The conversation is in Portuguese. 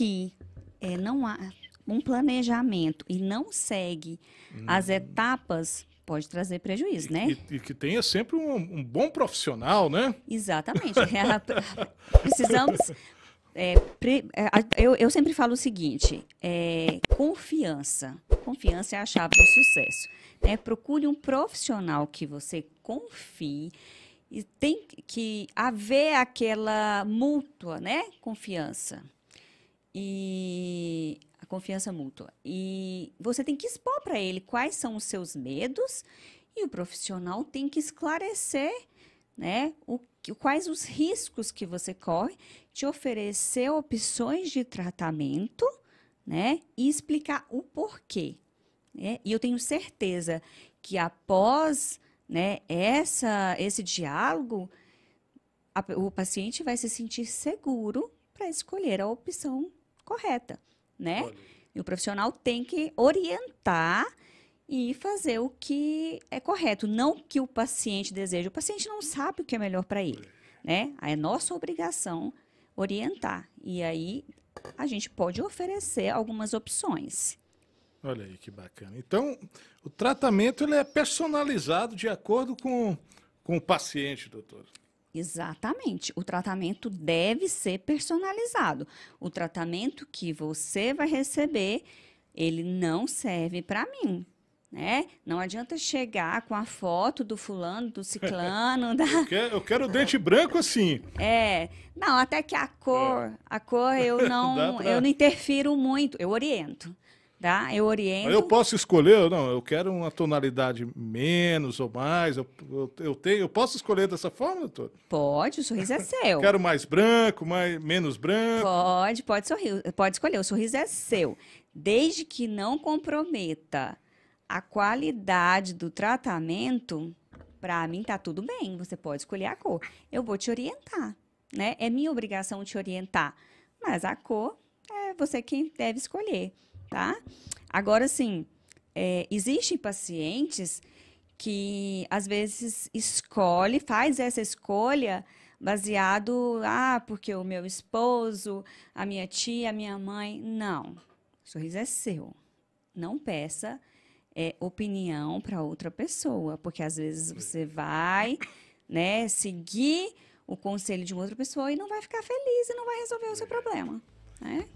que é, não há um planejamento e não segue hum. as uhum. etapas pode trazer prejuízo, e, né? E, e, que tenha sempre um, um, bom profissional, né? Exatamente. É, precisamos. É, pre, é, eu, eu, sempre falo o seguinte: é, confiança. Confiança é a chave do sucesso. Né? Procure um profissional que você confie e tem que haver aquela mútua, né? Confiança e a confiança mútua. E você tem que expor para ele quais são os seus medos e o profissional tem que esclarecer, né, o, quais os riscos que você corre, te oferecer opções de tratamento, né, e explicar o porquê. Né? E eu tenho certeza que após né, essa, esse diálogo, a, o paciente vai se sentir seguro para escolher a opção correta, né? Olha. E o profissional tem que orientar e fazer o que é correto, não o que o paciente deseja. O paciente não sabe o que é melhor para ele, né? É nossa obrigação orientar. E aí a gente pode oferecer algumas opções. Olha aí que bacana. Então, o tratamento ele é personalizado de acordo com, com o paciente, doutor. Exatamente. O tratamento deve ser personalizado. O tratamento que você vai receber, ele não serve para mim. Né? Não adianta chegar com a foto do fulano, do ciclano. Da... eu, quero, eu quero dente branco assim. É, não, até que a cor, é. a cor eu não, pra... eu não interfiro muito, eu oriento. Tá? Eu oriento. Eu posso escolher, não, eu quero uma tonalidade menos ou mais. Eu, eu, eu tenho, eu posso escolher dessa forma, doutor? Pode, o sorriso é seu. quero mais branco, mais, menos branco. Pode, pode sorrir, pode escolher, o sorriso é seu. Desde que não comprometa a qualidade do tratamento, para mim tá tudo bem, você pode escolher a cor. Eu vou te orientar, né? É minha obrigação te orientar. Mas a cor é você quem deve escolher tá? Agora, sim, é, existem pacientes que às vezes escolhe, faz essa escolha baseado, ah, porque o meu esposo, a minha tia, a minha mãe. Não, o sorriso é seu. Não peça é, opinião para outra pessoa, porque às vezes você vai, né, seguir o conselho de outra pessoa e não vai ficar feliz e não vai resolver o seu problema, né?